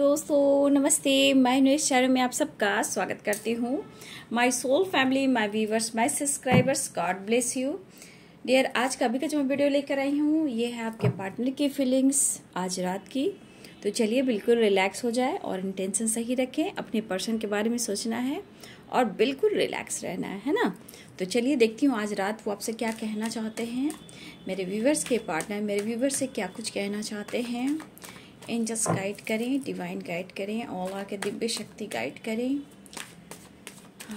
दोस्तों नमस्ते मैं न्यूज चैनल में आप सबका स्वागत करती हूँ my soul family my viewers my subscribers God bless you dear आज का अभी का जो मैं वीडियो लेकर आई हूँ ये है आपके पार्टनर की फीलिंग्स आज रात की तो चलिए बिल्कुल रिलैक्स हो जाए और इंटेंशन सही रखें अपने पर्सन के बारे में सोचना है और बिल्कुल रिलैक्स रहना है है ना तो चलिए देखती हूँ आज रात वो आपसे क्या कहना चाहते हैं मेरे व्यूवर्स के पार्टनर मेरे व्यूवर्स से क्या कुछ कहना चाहते हैं एंजल्स गाइड करें डिवाइन गाइड करें ओला के दिव्य शक्ति गाइड करें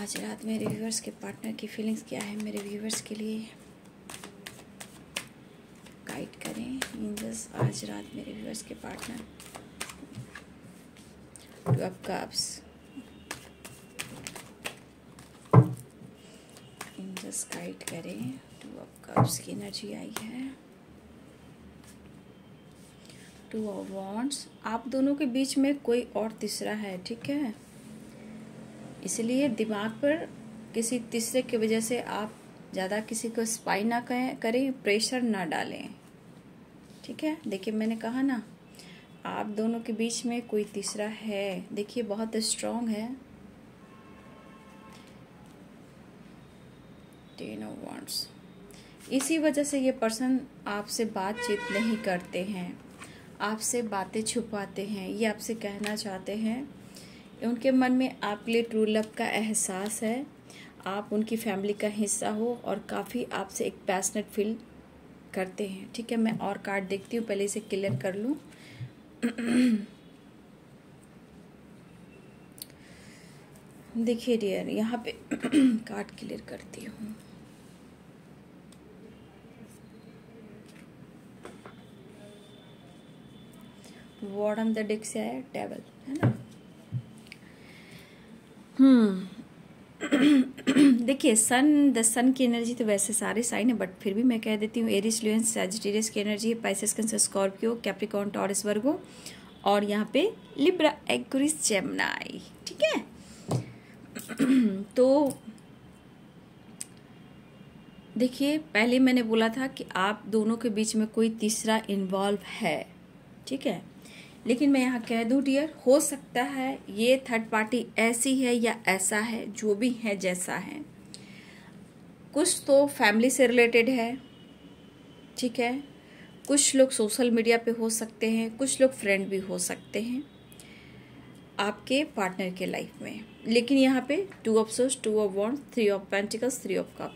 आज रात मेरे व्यूवर्स के पार्टनर की फीलिंग्स क्या है मेरे व्यूवर्स के लिए गाइड करें एंजल्स आज रात मेरे व्यूवर्स के partner to of cups angels guide करें टू अप कप्स की एनर्जी आई है टू ऑफ वॉन्ट्स आप दोनों के बीच में कोई और तीसरा है ठीक है इसलिए दिमाग पर किसी तीसरे की वजह से आप ज़्यादा किसी को स्पाई ना करें प्रेशर ना डालें ठीक है देखिए मैंने कहा ना आप दोनों के बीच में कोई तीसरा है देखिए बहुत स्ट्रांग है टेन ऑफ वांट्स इसी वजह से ये पर्सन आपसे बातचीत नहीं करते हैं आपसे बातें छुपाते हैं ये आपसे कहना चाहते हैं उनके मन में आपके लिए ट्रू लव का एहसास है आप उनकी फैमिली का हिस्सा हो और काफ़ी आपसे एक पैसनेट फील करते हैं ठीक है मैं और कार्ड देखती हूँ पहले इसे क्लियर कर लूँ देखिए डियर यहाँ पे कार्ड क्लियर करती हूँ वर्ड ऑन द डिक से आया टेबल है ना हम्म देखिए सन द सन की एनर्जी तो वैसे सारे साइन है बट फिर भी मैं कह देती हूँ एरिस लियोन सेजिटेरियस की एनर्जी है Pisces Scorpio Capricorn Taurus Virgo और यहाँ पे लिब्रा एग्रिस जेमनाई ठीक है तो देखिए पहले मैंने बोला था कि आप दोनों के बीच में कोई तीसरा इन्वॉल्व है ठीक है लेकिन मैं यहाँ कह दूँ डियर हो सकता है ये थर्ड पार्टी ऐसी है या ऐसा है जो भी है जैसा है कुछ तो फैमिली से रिलेटेड है ठीक है कुछ लोग सोशल मीडिया पे हो सकते हैं कुछ लोग फ्रेंड भी हो सकते हैं आपके पार्टनर के लाइफ में लेकिन यहाँ पे two of sauce two of want three of pentacles three of cup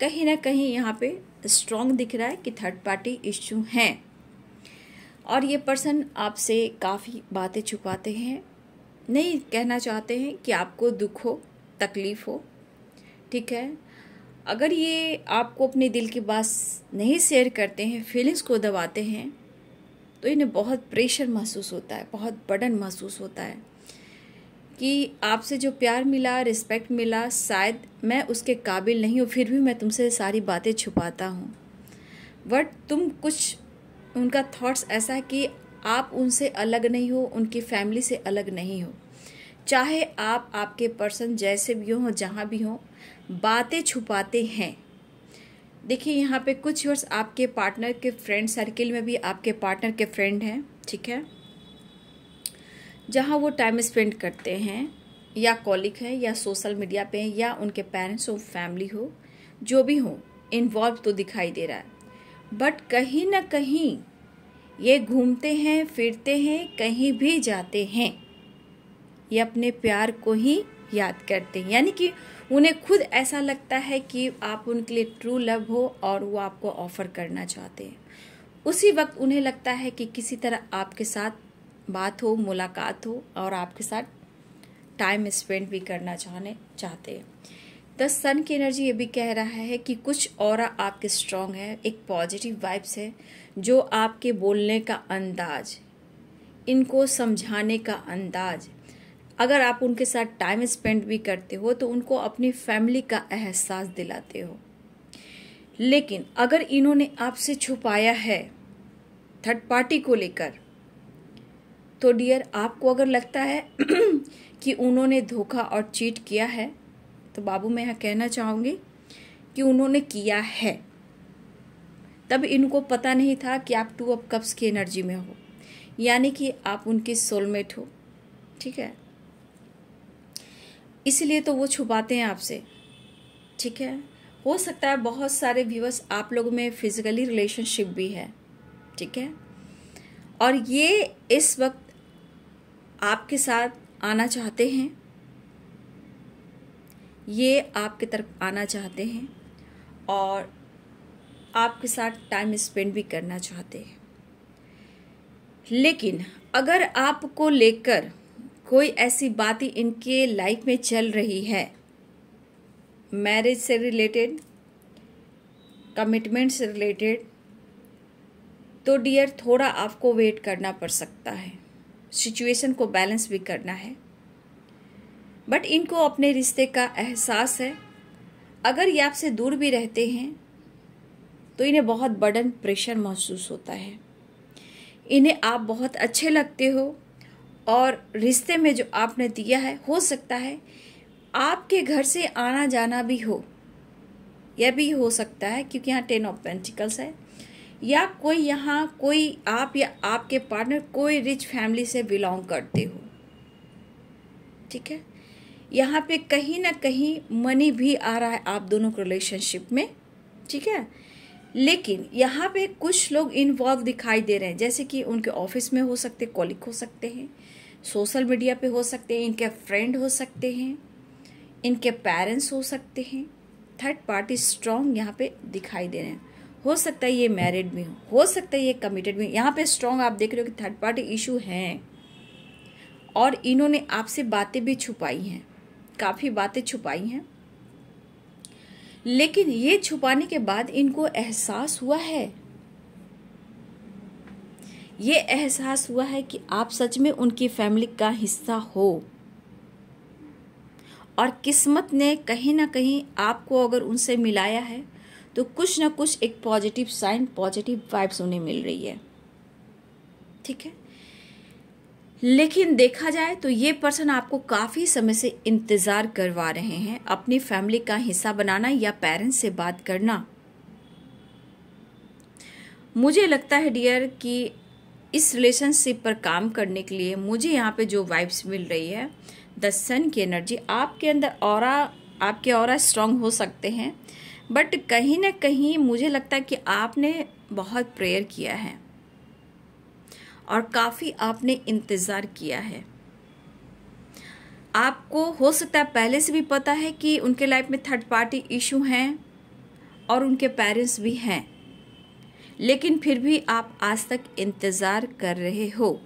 कहीं ना कहीं यहाँ पे स्ट्रॉन्ग दिख रहा है कि थर्ड पार्टी इश्यू हैं और ये पर्सन आपसे काफ़ी बातें छुपाते हैं नहीं कहना चाहते हैं कि आपको दुख हो तकलीफ़ हो ठीक है अगर ये आपको अपने दिल की बात नहीं शेयर करते हैं फीलिंग्स को दबाते हैं तो इन्हें बहुत प्रेशर महसूस होता है बहुत बर्डन महसूस होता है कि आपसे जो प्यार मिला रिस्पेक्ट मिला शायद मैं उसके काबिल नहीं हूँ फिर भी मैं तुमसे सारी बातें छुपाता हूँ बट तुम कुछ उनका थॉट्स ऐसा है कि आप उनसे अलग नहीं हो उनकी फैमिली से अलग नहीं हो चाहे आप आपके पर्सन जैसे भी हों जहाँ भी हों बातें छुपाते हैं देखिए यहाँ पे कुछ वर्ष आपके पार्टनर के फ्रेंड सर्किल में भी आपके पार्टनर के फ्रेंड हैं ठीक है जहाँ वो टाइम स्पेंड करते हैं या कॉलिक हैं या सोशल मीडिया पे या उनके पेरेंट्स हो फैमिली हो जो भी हो इन्वॉल्व तो दिखाई दे रहा है बट कहीं ना कहीं ये घूमते हैं फिरते हैं कहीं भी जाते हैं ये अपने प्यार को ही याद करते हैं यानी कि उन्हें खुद ऐसा लगता है कि आप उनके लिए ट्रू लव हो और वो आपको ऑफ़र करना चाहते हैं उसी वक्त उन्हें लगता है कि किसी तरह आपके साथ बात हो मुलाकात हो और आपके साथ टाइम स्पेंड भी करना चाहने चाहते हैं द सन की एनर्जी ये भी कह रहा है कि कुछ और आपके स्ट्रांग है एक पॉजिटिव वाइब्स है जो आपके बोलने का अंदाज इनको समझाने का अंदाज अगर आप उनके साथ टाइम स्पेंड भी करते हो तो उनको अपनी फैमिली का एहसास दिलाते हो लेकिन अगर इन्होंने आपसे छुपाया है थर्ड पार्टी को लेकर तो डियर आपको अगर लगता है कि उन्होंने धोखा और चीट किया है तो बाबू मैं यहाँ कहना चाहूँगी कि उन्होंने किया है तब इनको पता नहीं था कि आप टू ऑफ कप्स की एनर्जी में हो यानी कि आप उनके सोलमेट हो ठीक है इसलिए तो वो छुपाते हैं आपसे ठीक है हो सकता है बहुत सारे व्यूवर्स आप लोग में फिजिकली रिलेशनशिप भी है ठीक है और ये इस वक्त आपके साथ आना चाहते हैं ये आपके तरफ आना चाहते हैं और आपके साथ टाइम स्पेंड भी करना चाहते हैं लेकिन अगर आपको लेकर कोई ऐसी ही इनके लाइफ में चल रही है मैरिज से रिलेटेड कमिटमेंट से रिलेटेड तो डियर थोड़ा आपको वेट करना पड़ सकता है सिचुएशन को बैलेंस भी करना है बट इनको अपने रिश्ते का एहसास है अगर ये आपसे दूर भी रहते हैं तो इन्हें बहुत बर्डन प्रेशर महसूस होता है इन्हें आप बहुत अच्छे लगते हो और रिश्ते में जो आपने दिया है हो सकता है आपके घर से आना जाना भी हो यह भी हो सकता है क्योंकि यहाँ टेन ऑफ पेंटिकल्स है या कोई यहाँ कोई आप या आपके पार्टनर कोई रिच फैमिली से बिलोंग करते हो ठीक है यहाँ पे कहीं ना कहीं मनी भी आ रहा है आप दोनों के रिलेशनशिप में ठीक है लेकिन यहाँ पे कुछ लोग इन्वॉल्व दिखाई दे रहे हैं जैसे कि उनके ऑफिस में हो सकते कॉलिक हो सकते हैं सोशल मीडिया पे हो सकते हैं इनके फ्रेंड हो सकते हैं इनके पेरेंट्स हो सकते हैं थर्ड पार्टी स्ट्रॉन्ग यहाँ पे दिखाई दे रहे हैं हो सकता है ये मैरिड भी हो हो सकता है ये कमिटेड भी यहाँ पे स्ट्रॉन्ग आप देख रहे हो कि थर्ड पार्टी इशू हैं और इन्होंने आपसे बातें भी छुपाई हैं काफ़ी बातें छुपाई हैं लेकिन ये छुपाने के बाद इनको एहसास हुआ है ये एहसास हुआ है कि आप सच में उनकी फैमिली का हिस्सा हो और किस्मत ने कहीं ना कहीं आपको अगर उनसे मिलाया है तो कुछ ना कुछ एक पॉजिटिव साइन पॉजिटिव वाइब्स उन्हें मिल रही है ठीक है लेकिन देखा जाए तो ये पर्सन आपको काफ़ी समय से इंतज़ार करवा रहे हैं अपनी फैमिली का हिस्सा बनाना या पेरेंट्स से बात करना मुझे लगता है डियर कि इस रिलेशनशिप पर काम करने के लिए मुझे यहाँ पे जो वाइब्स मिल रही है द सन की एनर्जी आपके अंदर और आपके और स्ट्रांग हो सकते हैं बट कहीं ना कहीं मुझे लगता है कि आपने बहुत प्रेयर किया है और काफ़ी आपने इंतज़ार किया है आपको हो सकता है पहले से भी पता है कि उनके लाइफ में थर्ड पार्टी इशू हैं और उनके पेरेंट्स भी हैं लेकिन फिर भी आप आज तक इंतज़ार कर रहे हो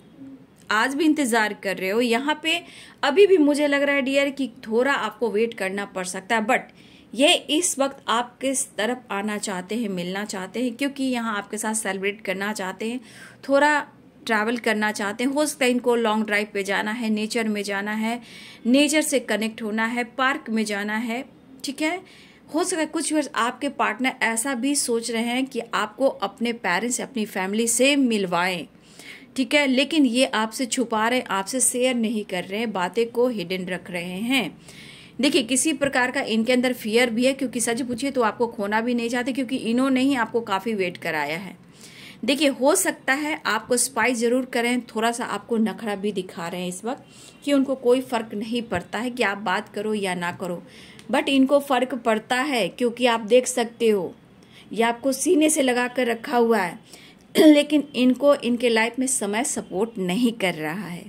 आज भी इंतज़ार कर रहे हो यहाँ पे अभी भी मुझे लग रहा है डियर कि थोड़ा आपको वेट करना पड़ सकता है बट ये इस वक्त आप किस तरफ आना चाहते हैं मिलना चाहते हैं क्योंकि यहाँ आपके साथ सेलिब्रेट करना चाहते हैं थोड़ा ट्रैवल करना चाहते हैं हो सकता है इनको लॉन्ग ड्राइव पे जाना है नेचर में जाना है नेचर से कनेक्ट होना है पार्क में जाना है ठीक है हो सकता है कुछ वर्ष आपके पार्टनर ऐसा भी सोच रहे हैं कि आपको अपने पेरेंट्स अपनी फैमिली से मिलवाएं ठीक है लेकिन ये आपसे छुपा रहे आपसे शेयर नहीं कर रहे हैं बातें को हिडन रख रहे हैं देखिए किसी प्रकार का इनके अंदर फियर भी है क्योंकि सच पूछिए तो आपको खोना भी नहीं चाहते क्योंकि इन्होंने ही आपको काफ़ी वेट कराया है देखिए हो सकता है आपको स्पाई ज़रूर करें थोड़ा सा आपको नखरा भी दिखा रहे हैं इस वक्त कि उनको कोई फ़र्क नहीं पड़ता है कि आप बात करो या ना करो बट इनको फ़र्क पड़ता है क्योंकि आप देख सकते हो ये आपको सीने से लगा कर रखा हुआ है लेकिन इनको इनके लाइफ में समय सपोर्ट नहीं कर रहा है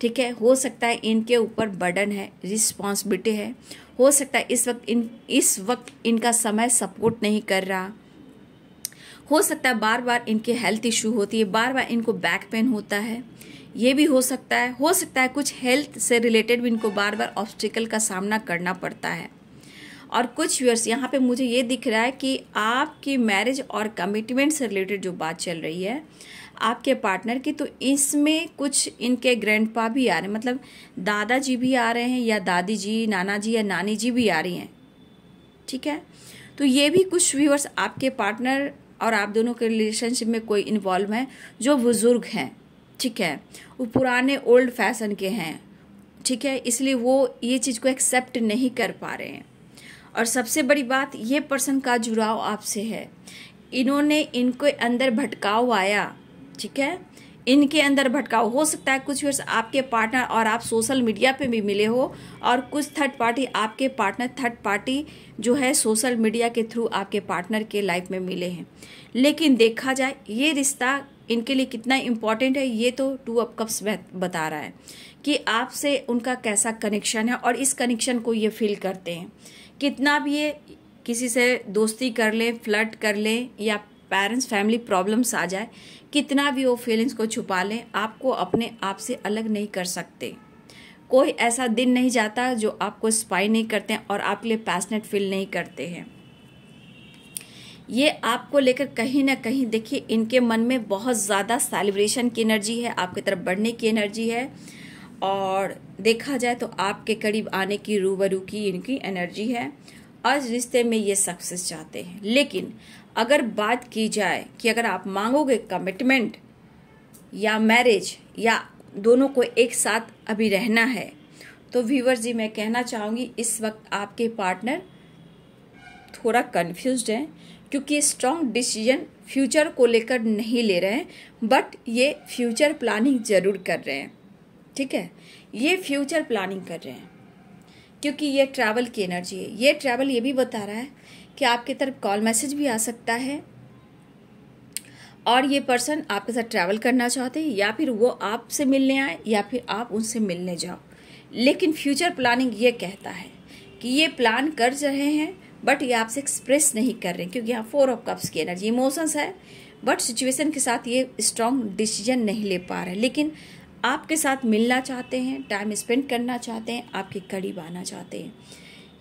ठीक है हो सकता है इनके ऊपर बर्डन है रिस्पॉन्सिबिलिटी है हो सकता है इस वक्त इन इस वक्त इनका समय सपोर्ट नहीं कर रहा हो सकता है बार बार इनके हेल्थ इशू होती है बार बार इनको बैक पेन होता है ये भी हो सकता है हो सकता है कुछ हेल्थ से रिलेटेड भी इनको बार बार ऑब्स्टिकल का सामना करना पड़ता है और कुछ व्यूअर्स यहाँ पे मुझे ये दिख रहा है कि आपकी मैरिज और कमिटमेंट से रिलेटेड जो बात चल रही है आपके पार्टनर की तो इसमें कुछ इनके पा भी आ रहे हैं मतलब दादाजी भी आ रहे हैं या दादी जी नाना जी या नानी जी भी आ रही हैं ठीक है तो ये भी कुछ व्यूअर्स आपके पार्टनर और आप दोनों के रिलेशनशिप में कोई इन्वॉल्व है जो बुज़ुर्ग हैं ठीक है वो पुराने ओल्ड फैशन के हैं ठीक है इसलिए वो ये चीज़ को एक्सेप्ट नहीं कर पा रहे हैं और सबसे बड़ी बात ये पर्सन का जुड़ाव आपसे है इन्होंने इनको अंदर भटकाव आया ठीक है इनके अंदर भटकाव हो सकता है कुछ व्यर्स आपके पार्टनर और आप सोशल मीडिया पे भी मिले हो और कुछ थर्ड पार्टी आपके पार्टनर थर्ड पार्टी जो है सोशल मीडिया के थ्रू आपके पार्टनर के लाइफ में मिले हैं लेकिन देखा जाए ये रिश्ता इनके लिए कितना इम्पॉर्टेंट है ये तो टू अप कप्स बता रहा है कि आपसे उनका कैसा कनेक्शन है और इस कनेक्शन को ये फील करते हैं कितना भी ये किसी से दोस्ती कर लें फ्लर्ट कर लें या पेरेंट्स फैमिली प्रॉब्लम्स आ जाए कितना भी वो फीलिंग्स को छुपा लें आपको अपने आप से अलग नहीं कर सकते कोई ऐसा दिन नहीं जाता जो आपको स्पाई नहीं करते और आपके लिए पैसनेट फील नहीं करते हैं ये आपको लेकर कहीं ना कहीं देखिए इनके मन में बहुत ज़्यादा सेलिब्रेशन की एनर्जी है आपकी तरफ बढ़ने की एनर्जी है और देखा जाए तो आपके करीब आने की रूबरू की इनकी एनर्जी है और रिश्ते में ये सक्सेस चाहते हैं लेकिन अगर बात की जाए कि अगर आप मांगोगे कमिटमेंट या मैरिज या दोनों को एक साथ अभी रहना है तो व्यूवर जी मैं कहना चाहूँगी इस वक्त आपके पार्टनर थोड़ा कन्फ्यूज हैं क्योंकि स्ट्रॉन्ग डिसीजन फ्यूचर को लेकर नहीं ले रहे हैं बट ये फ्यूचर प्लानिंग ज़रूर कर रहे हैं ठीक है ये फ्यूचर प्लानिंग कर रहे हैं क्योंकि ये ट्रैवल की एनर्जी है ये ट्रैवल ये भी बता रहा है कि आपकी तरफ कॉल मैसेज भी आ सकता है और ये पर्सन आपके साथ ट्रैवल करना चाहते हैं या फिर वो आपसे मिलने आए या फिर आप उनसे मिलने जाओ लेकिन फ्यूचर प्लानिंग ये कहता है कि ये प्लान कर रहे हैं बट ये आपसे एक्सप्रेस नहीं कर रहे क्योंकि यहाँ फोर ऑफ कप्स की एनर्जी इमोशंस है बट सिचुएशन के साथ ये स्ट्रांग डिसीजन नहीं ले पा रहे लेकिन आपके साथ मिलना चाहते हैं टाइम स्पेंड करना चाहते हैं आपके करीब आना चाहते हैं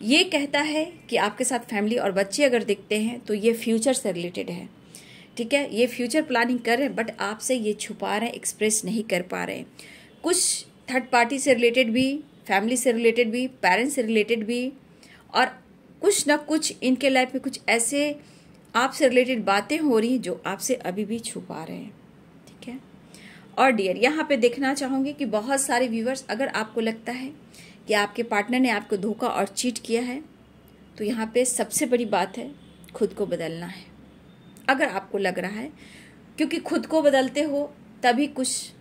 ये कहता है कि आपके साथ फैमिली और बच्चे अगर दिखते हैं तो ये फ्यूचर से रिलेटेड है ठीक है ये फ्यूचर प्लानिंग कर रहे हैं बट आपसे ये छुपा रहे हैं एक्सप्रेस नहीं कर पा रहे कुछ थर्ड पार्टी से रिलेटेड भी फैमिली से रिलेटेड भी पेरेंट्स से रिलेटेड भी और कुछ ना कुछ इनके लाइफ में कुछ ऐसे आपसे रिलेटेड बातें हो रही हैं जो आपसे अभी भी छुपा रहे हैं ठीक है और डियर यहाँ पे देखना चाहूँगी कि बहुत सारे व्यूवर्स अगर आपको लगता है कि आपके पार्टनर ने आपको धोखा और चीट किया है तो यहाँ पे सबसे बड़ी बात है खुद को बदलना है अगर आपको लग रहा है क्योंकि खुद को बदलते हो तभी कुछ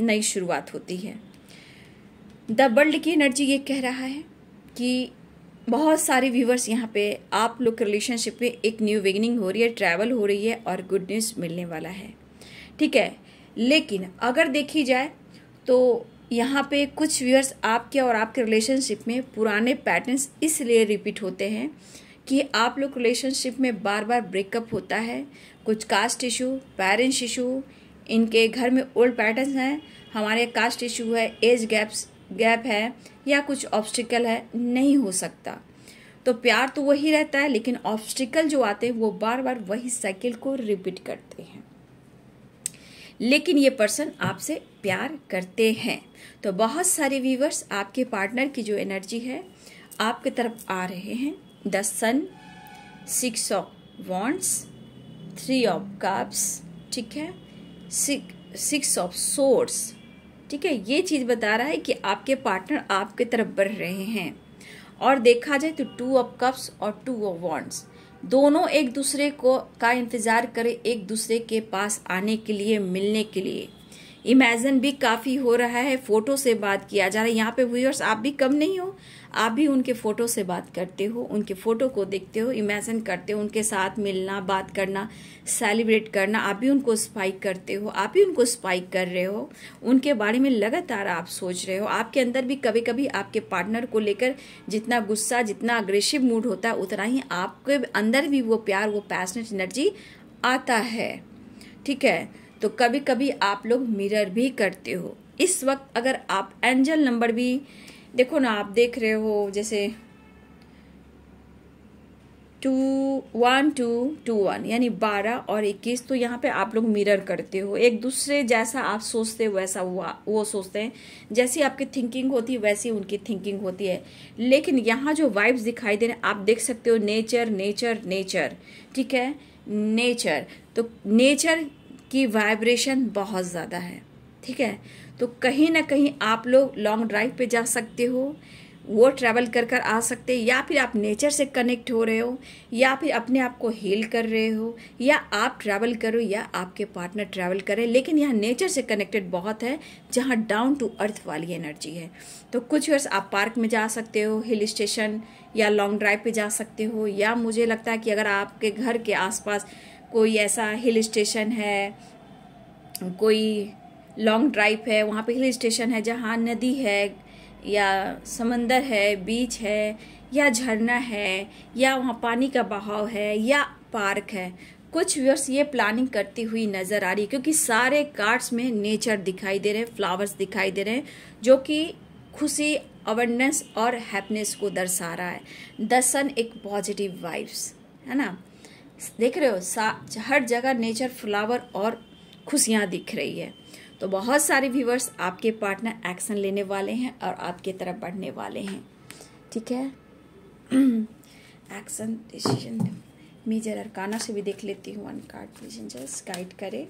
नई शुरुआत होती है द वर्ल्ड की एनर्जी ये कह रहा है कि बहुत सारे व्यूवर्स यहाँ पे आप लोग के रिलेशनशिप में एक न्यू बिगिनिंग हो रही है ट्रैवल हो रही है और गुड न्यूज़ मिलने वाला है ठीक है लेकिन अगर देखी जाए तो यहाँ पे कुछ व्यूअर्स आपके और आपके रिलेशनशिप में पुराने पैटर्न्स इसलिए रिपीट होते हैं कि आप लोग रिलेशनशिप में बार बार ब्रेकअप होता है कुछ कास्ट इशू पेरेंट्स इशू इनके घर में ओल्ड पैटर्न्स हैं हमारे कास्ट इशू है एज गैप्स गैप है या कुछ ऑब्स्टिकल है नहीं हो सकता तो प्यार तो वही रहता है लेकिन ऑब्स्टिकल जो आते हैं वो बार बार वही साइकिल को रिपीट करते हैं लेकिन ये पर्सन आपसे प्यार करते हैं तो बहुत सारे व्यूवर्स आपके पार्टनर की जो एनर्जी है आपके तरफ आ रहे हैं the sun six of wants three of cups ठीक है सिक्स ऑफ सोर्स ठीक है ये चीज़ बता रहा है कि आपके पार्टनर आपके तरफ बढ़ रहे हैं और देखा जाए तो टू ऑफ कप्स और टू ऑफ वॉन्ट्स दोनों एक दूसरे को का इंतज़ार करें एक दूसरे के पास आने के लिए मिलने के लिए इमेजन भी काफ़ी हो रहा है फ़ोटो से बात किया जा रहा है यहाँ पे व्यूअर्स आप भी कम नहीं हो आप भी उनके फ़ोटो से बात करते हो उनके फ़ोटो को देखते हो इमेजन करते हो उनके साथ मिलना बात करना सेलिब्रेट करना आप भी उनको स्पाइक करते हो आप भी उनको स्पाइक कर रहे हो उनके बारे में लगातार आप सोच रहे हो आपके अंदर भी कभी कभी आपके पार्टनर को लेकर जितना गुस्सा जितना अग्रेसिव मूड होता है उतना ही आपके अंदर भी वो प्यार वो पैशनेट एनर्जी आता है ठीक है तो कभी कभी आप लोग मिरर भी करते हो इस वक्त अगर आप एंजल नंबर भी देखो ना आप देख रहे हो जैसे to one two to one यानी बारह और इक्कीस तो यहाँ पे आप लोग मिरर करते हो एक दूसरे जैसा आप सोचते हो वैसा वो वो सोचते हैं जैसी आपकी थिंकिंग होती है वैसी उनकी थिंकिंग होती है लेकिन यहाँ जो वाइब्स दिखाई दे रहे हैं आप देख सकते हो नेचर नेचर नेचर ठीक है नेचर तो नेचर की वाइब्रेशन बहुत ज़्यादा है ठीक है तो कहीं ना कहीं आप लोग लॉन्ग ड्राइव पे जा सकते हो वो ट्रैवल कर कर आ सकते हैं या फिर आप नेचर से कनेक्ट हो रहे हो या फिर अपने आप को हील कर रहे हो या आप ट्रैवल करो या आपके पार्टनर ट्रैवल करें लेकिन यहाँ नेचर से कनेक्टेड बहुत है जहाँ डाउन टू अर्थ वाली एनर्जी है तो कुछ वर्ष आप पार्क में जा सकते हो हिल स्टेशन या लॉन्ग ड्राइव पे जा सकते हो या मुझे लगता है कि अगर आपके घर के आसपास कोई ऐसा हिल स्टेशन है कोई लॉन्ग ड्राइव है वहाँ पे हिल स्टेशन है जहाँ नदी है या समंदर है बीच है या झरना है या वहाँ पानी का बहाव है या पार्क है कुछ व्यूअर्स ये प्लानिंग करती हुई नज़र आ रही है क्योंकि सारे कार्ड्स में नेचर दिखाई दे रहे हैं फ्लावर्स दिखाई दे रहे हैं जो कि खुशी अवेयरनेस और हैप्पीनेस को दर्शा रहा है द सन एक पॉजिटिव वाइब्स है ना देख रहे हो हर जगह नेचर फ्लावर और खुशियाँ दिख रही है तो बहुत सारे व्यूवर्स आपके पार्टनर एक्शन लेने वाले हैं और आपके तरफ बढ़ने वाले हैं ठीक है एक्शन डिसीजन मेजर अरकाना से भी देख लेती हूँ one card please angels guide करे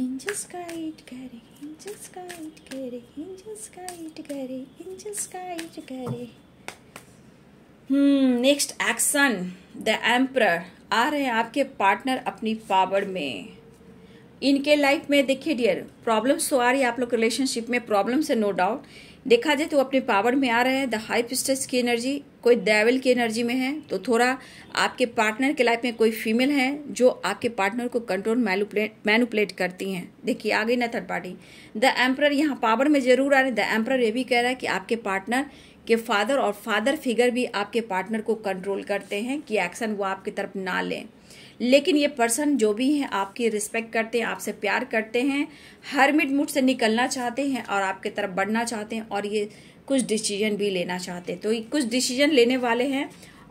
एंजल्स गाइड करे एंजल्स गाइड करे एंजल्स गाइड करे एंजल्स गाइड करे नेक्स्ट एक्शन द एम्प्रर आ रहे हैं आपके पार्टनर अपनी पावर में इनके लाइफ में देखिए डियर प्रॉब्लम तो आ रही है आप लोग रिलेशनशिप में प्रॉब्लम है नो डाउट देखा जाए तो अपने पावर में आ रहे हैं द हाई पिस्टस की एनर्जी कोई दैवल की एनर्जी में है तो थोड़ा आपके पार्टनर के लाइफ में कोई फीमेल है जो आपके पार्टनर को कंट्रोल मैनुपलेट करती हैं देखिए आगे ना थर्ड पार्टी द एम्प्रर यहाँ पावर में जरूर आ रहे हैं द एम्प्रर ये भी कह रहा है कि आपके पार्टनर कि फादर और फादर फिगर भी आपके पार्टनर को कंट्रोल करते हैं कि एक्शन वो आपकी तरफ ना लें लेकिन ये पर्सन जो भी हैं आपकी रिस्पेक्ट करते हैं आपसे प्यार करते हैं मिट मुठ से निकलना चाहते हैं और आपके तरफ बढ़ना चाहते हैं और ये कुछ डिसीजन भी लेना चाहते हैं तो ये कुछ डिसीजन लेने वाले हैं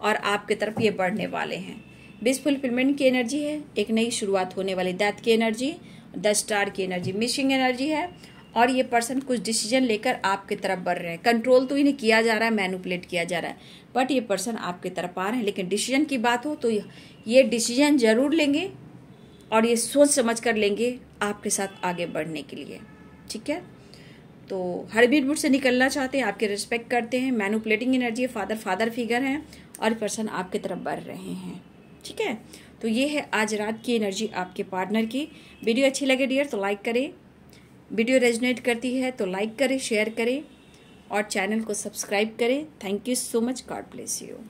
और आपके तरफ ये बढ़ने वाले हैं बिस फुलफिलमेंट की एनर्जी है एक नई शुरुआत होने वाली डेथ की एनर्जी द स्टार की एनर्जी मिसिंग एनर्जी है और ये पर्सन कुछ डिसीजन लेकर आपकी तरफ बढ़ रहे हैं कंट्रोल तो इन्हें किया जा रहा है मैनुपलेट किया जा रहा है बट ये पर्सन आपकी तरफ आ रहे हैं लेकिन डिसीजन की बात हो तो ये डिसीजन ज़रूर लेंगे और ये सोच समझ कर लेंगे आपके साथ आगे बढ़ने के लिए ठीक है तो हर भी बुट से निकलना चाहते हैं आपके रिस्पेक्ट करते हैं मैनुपलेटिंग एनर्जी है फादर फादर फिगर हैं और पर्सन आपकी तरफ बढ़ रहे हैं ठीक है तो ये है आज रात की एनर्जी आपके पार्टनर की वीडियो अच्छी लगे डियर तो लाइक करें वीडियो रेजनेट करती है तो लाइक करें शेयर करें और चैनल को सब्सक्राइब करें thank you so much God bless you